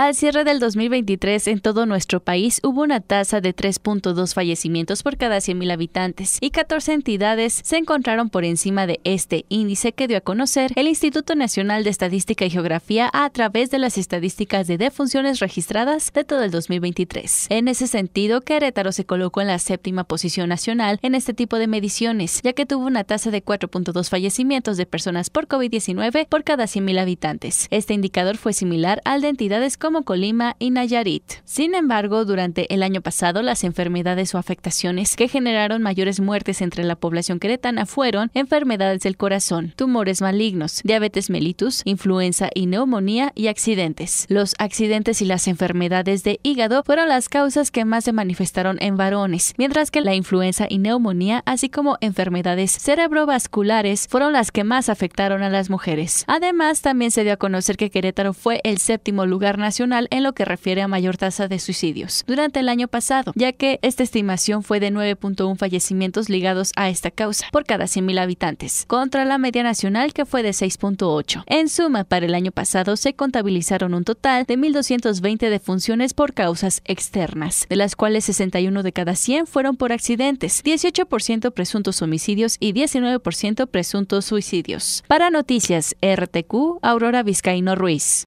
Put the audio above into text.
Al cierre del 2023, en todo nuestro país hubo una tasa de 3.2 fallecimientos por cada 100.000 habitantes y 14 entidades se encontraron por encima de este índice que dio a conocer el Instituto Nacional de Estadística y Geografía a través de las estadísticas de defunciones registradas de todo el 2023. En ese sentido, Querétaro se colocó en la séptima posición nacional en este tipo de mediciones, ya que tuvo una tasa de 4.2 fallecimientos de personas por COVID-19 por cada 100.000 habitantes. Este indicador fue similar al de entidades como como Colima y Nayarit. Sin embargo, durante el año pasado, las enfermedades o afectaciones que generaron mayores muertes entre la población queretana fueron enfermedades del corazón, tumores malignos, diabetes mellitus, influenza y neumonía y accidentes. Los accidentes y las enfermedades de hígado fueron las causas que más se manifestaron en varones, mientras que la influenza y neumonía, así como enfermedades cerebrovasculares, fueron las que más afectaron a las mujeres. Además, también se dio a conocer que Querétaro fue el séptimo lugar nacional en lo que refiere a mayor tasa de suicidios durante el año pasado, ya que esta estimación fue de 9.1 fallecimientos ligados a esta causa por cada 100.000 habitantes, contra la media nacional que fue de 6.8. En suma, para el año pasado se contabilizaron un total de 1.220 defunciones por causas externas, de las cuales 61 de cada 100 fueron por accidentes, 18% presuntos homicidios y 19% presuntos suicidios. Para Noticias RTQ, Aurora Vizcaíno Ruiz.